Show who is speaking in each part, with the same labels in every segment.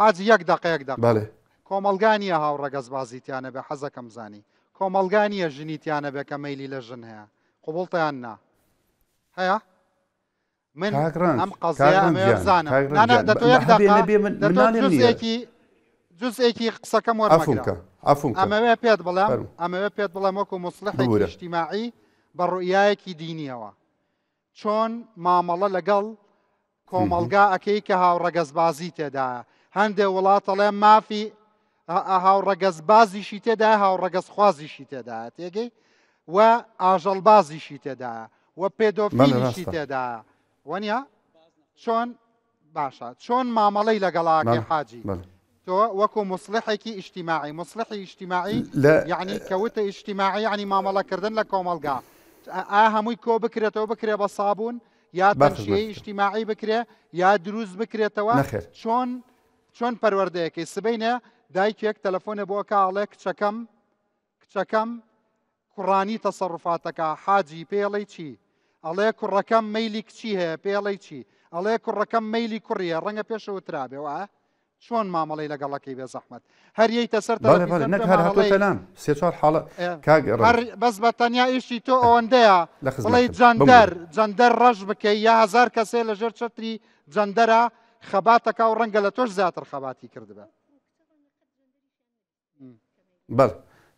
Speaker 1: حاجی یەک دقەیەک دا بڵێ کۆمەلگانیە هاوڕەگەز بازیتیانە بە حەزەکەم زانی کۆمەلگانیە ژنیتیانە بێکە مەلی لە ژن هەیە قوبڵتەیان نا هەیە من ئەم قەزانەبێکی جزێکی قسەکەم وەرفکە ئەمەوێ پێت بڵێم ئەمەوێ پێت بڵێم وەکو مسلحی شتیماعی بە ڕوئایەکی دینیەوە چۆن مامەڵە لەگەڵ کۆمەلگا ئەەکەی کە هاوڕەگەزبازی تێدایە هەندێ وڵاتەڵێ مافی هاوڕەگەزبازیشی تێدا هاوڕەگەزخوازیشی تێدا تێگەی و ئاژەڵبازیشی تێدا و پێدۆفیشی تێدا وەنیا چۆن باشە چۆن مامەڵەی لەگەڵاکی حاجی تۆ وەکو مسلحێکی ئیشتیماعی مسلحی ئیشتیماعی یعنی کەوتە ئیشتیماعی ینی مامەڵەکردن لە کۆمەلگا ئا هەمووی کۆ بکرێتەوە بکرێ بە سابوون یا بەخشی ئیشتیماعی بکرێ یا دروست بکرێتەوە چۆن چۆن پەروەردەیەکەی سبینە دایکێک تەلەفۆنە بۆ کاڵێ کچەکەم کچەکەم کوڕانی تەسەڕفاتەکە حاجی پێڵی چی ئەڵێ کوڕەکەم میلی کچی هەیە پێڵی چی ئەڵێ کوڕەکەم میلی کوڕیە ڕەنگە پێشەوە ترابێەوە چۆن مامەڵی لەگەڵەکەی بێ زەحمت هەریەی تەسەر بەس بە تەنیا ئیشی تۆ ئەوەندەیە بڵی جەندەر جەندەر ڕەش بکەی یا هزار کەسێ لە ژێر چتری جەندەرە خەباتەکە و ڕەنگە لە تۆش زیاتر خەباتی کردبە
Speaker 2: بەر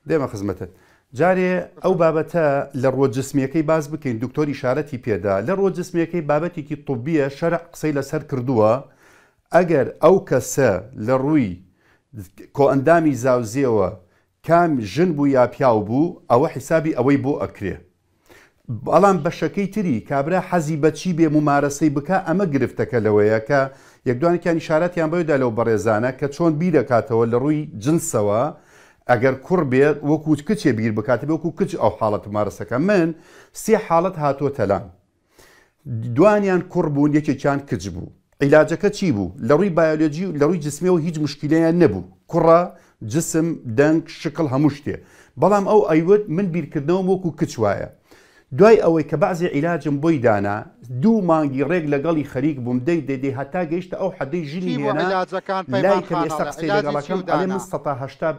Speaker 2: دێمە خزمەتت جارێ ئەو بابەتە لە ڕۆجسمیەکەی باز بکەین دکتۆری شارەتی پێدا لە ڕۆجسمیەکەی بابەتێکی طببیە شەرع قسەی لەسەر کردووە ئەگەر ئەو کەسە لە ڕووی کۆئندامی زاوزیەوە کام ژن بوو یا پیاو بوو ئەوە حیسابی ئەوەی بۆ ئەکرێ بەڵام بەشەکەی تری کابرا حەزی بەچی بێ ممارەسەی بکە ئەمە گرفتەکە لەوەیە کە یەکدوانێکیان شارەتیان بەودا لەو بەڕێزانە کە چۆن بیرەکاتەوە لە ڕووی جنسەوە ئەگەر کوڕ بێت وەکو کچێ بیر بکاتە وەکو کچ ئەو حاڵەت مارسەکە من سێ حاڵەت هاتۆ تەلان دوانیان کوڕ بوون یەکێکیان کچ بوو عیلاجەکە چی بوو لە ڕووی بایۆلۆجی و لە ڕووی جسمەوە هیچ مشکلیان نەبوو کوڕە جسم دەنگ شکل هەموو شتێ بەڵام ئەو ئەیوت من بیرکردنەوە وەکو کچ وایە دوای ئەوەی کە بەعزی عیلاجم بۆی دانا دوو مانگی ڕێک لەگەڵی خەریک بووم دەی دەدی هەتا گەیشتە ئەو حەدەی ژنی
Speaker 1: هێناەکان لای کە ئێستا قسەی لەگەڵەکەم ئەڵێ من
Speaker 2: سەهشتا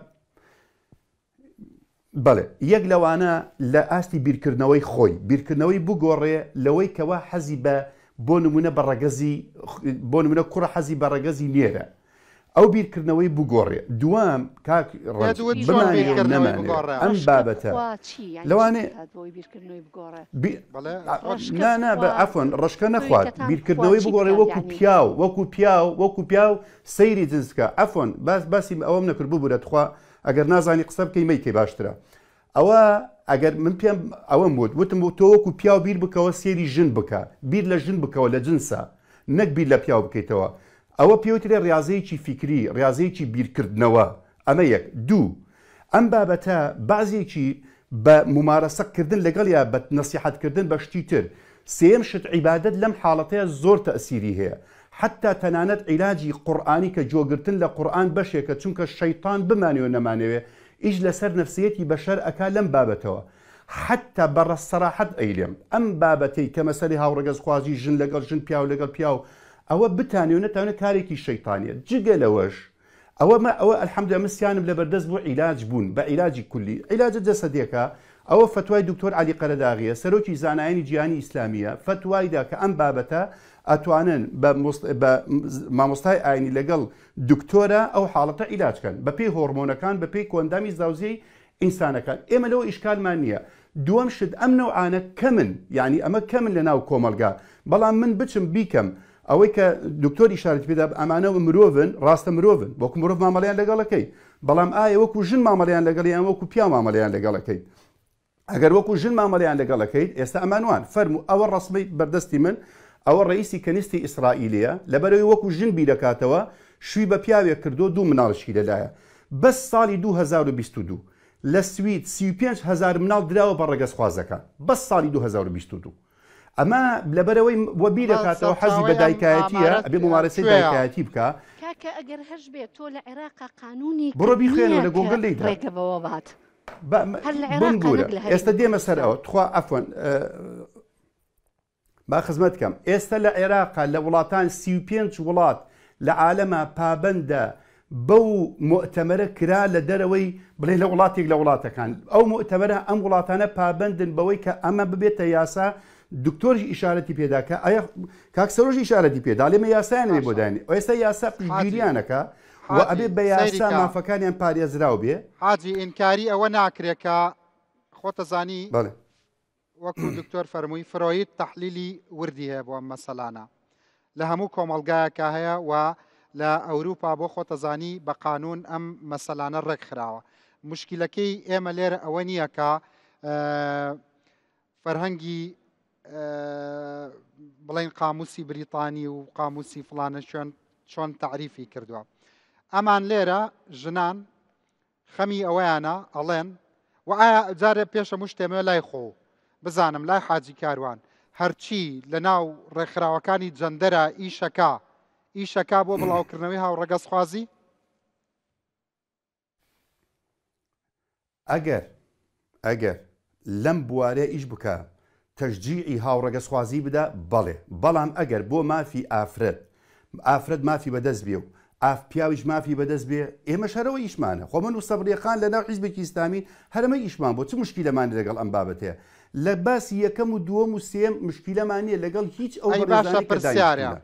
Speaker 2: بڵێ یەک لەوانە لە ئاستی بیرکردنەوەی خۆی بیرکردنەوەی بگۆڕێ لەوەی کەوا حەزی بە بۆ نمونە بە ڕگەزی بۆ نمونە کوڕە حەزی بە ڕگەزی نێرە ئەو بیرکردنەوەی بگۆڕێ دوام کاک ئەم بابەتە لەوانێ نانە بە ئەفۆن ڕشکە نەخوات بیرکردنەوەی بگۆڕێ وەکو پیاو وەکو پیاو وەکو پیاو سەیری جنسکە ئەفۆن باس باسی ئەوەم نەکردبوو بورەتخوا ئەگەر نازانی قسە بکەی مەیکەی باشترە ئەوە ئەگەر من پێم ئەوەم بوت وتم بۆ تۆ وەکو پیاو بیر بکەوە سێری ژن بکە بیر لە ژن بکەوە لە جنسە نەک بیر لە پیاو بکەیتەوە ئەوە پێوترێ ڕاضەیەکی فیکری ڕاضەیەکی بیرکردنەوە ئەمە یەک دوو ئەم بابەتە بازێکی بە ممارەسەکردن لەگەڵ یا بە نسیحتکردن بە شتی تر سێم شت عیبادت لەم حاڵەتەیە زۆر تەسیری هەیە حتا تەنانەت عیلاجی قورآانی کە جۆگرتن لە قورآان بەشێکە چونکە شەیتان بمانەوە نەمانەوێ ئیش لەسەر نفسیەتی بەشەر ئەک لەم بابەتەوە حتا بەڕەسەراحەت ئەیلێم ئەم بابەتەی کە مەسەری هاوڕگەز خوازی ژن لەگەڵ ژن پیا و لەگەڵ پیا و ئەوە بتانی و نەتوانێت کارێکی شەیتانیە جگە لەوەش ئەوە ئەوە ئەلحەمدە مسیانم لە بەردەست بۆ عیلاج بوون بە عیلاجی کولی عیلاجە جەسەدێکە ئەوە فتوای دکتۆر علی قەرداغیە سەرۆکی زانایانی گیانی ئیسلامیە فتوایدا کە ئەم بابەتە ئەتوانن بە مامۆستای ئاینی لەگەڵ دکتۆرە ئەو حاڵەتە ئیلاجکەن بە پێی هۆرمۆنەکان بە پێی کۆندامی زاوزەی ئینسانەکان ئێمە لەوە ئیشکالمان نییە دووەم شت ئەم نەوعانە کەمن یعنی ئەمە کەمن لە ناو کۆمەلگا بەڵام من بچم بیکەم ئەوەی کە دکتۆری شارت پێدا ئەمانەوە مرۆڤن ڕاستە مرۆڤن وەکو مرۆڤ مامەلیان لەگەڵەکەی بەڵام ئایا وەکو ژن مامەلیان لەگەڵیان وەکو پیا مامەلیان لەگەڵەکەی ئەگەر وەکو ژن مامەلیان لەگەڵەکەی ئێستا ئەمانوان فەرمو ئەوە ڕسمی بەردەستی من ئەوە ڕئیسی کەنیستی ئیسرائیلە لەبەرەوەی وەکو ژن بی دەکاتەوە شوی بە پیاوێک کردو دوو مناڵشی لەلایە بەس ساڵی 2022 لە سوید 35 هزار مناڵ درراوە بە ڕێگەسخوازەکە بەس ساڵی 2022. اما لبروي وبيلا كاتو حزي بدايكاتيه بممارسه دايكاتي بكا كاكا اجر هج بيتو العراق قانوني برو بيخينو لجوجل ليدا هل العراق لها استدي مسار او تخوا عفوا ما أه، خدمتكم استا العراق لولاتان سي بي ان ولات لعالم بابندا بو مؤتمر كرا لدروي بلي لولاتي لولاتك كان او مؤتمر ام ولاتانا بابندن بويك اما ببيت ياسا دکتۆرژی ئیشارەتی پێداکە ئایا کاکسەرۆژی ئیشارەتی پێدا لێمە یاسایان لێ بۆدانی ئێستا یاسا پشتگیریانەکە و ئەبێ بە یاسا مافەکانیان پارێزرااو بێ
Speaker 1: حاجی ئینکاری ئەوە ناکرێکە خۆتە زانی وەکو دکتۆر فەرمووی فرۆید تحلیلی وردی هەیە بۆ مەسەلانە لە هەموو کۆمەلگایەکە هەیە و لە ئەوروپا بۆ خۆتەزانی بە قانون ئەم مەسەلانە ڕێکخراوە مشکلەکەی ئێمە لێرە ئەوە نییەکە فەرهەنگی بڵین قاموسی بریتانی و قاموسی فلانە شوێن چۆن تعریفی کردووە. ئەمان لێرە ژنان خەمی ئەوەیانە ئەڵێن و ئایا جارە پێشە مشتێمە لای خۆ بزانم لای حاجی کاروان هەرچی لە ناو ڕێکخراوەکانی جەندەرە ئیشەکە ئیشەکە بۆ بڵاوکردنەوەی هاوڕەگەز خوازی
Speaker 2: ئەگەر ئەگەر لەم بوارەیە ئیش بکە تەژجیعی هاوڕەگە سوازی بدە بەڵێ بەڵام ئەگەر بۆ مافی ئافرەت ئافرەت مافی بەدەست بێ و ئاف پیاویش مافی بەدەست بێ ئێمە شەرەوە ئیشمانە خۆ من و سەبریەخان لە ناو حیزبێکی ئیسلامی هەرمە ئیشمان بۆ چ مشکیلەمان لەگەڵ ئەم بابەتەیە لە باسی یەکەم و دووەم و سێم مشکیلەمانە لەگەڵ هیچ ئەو باشە پرسیارە.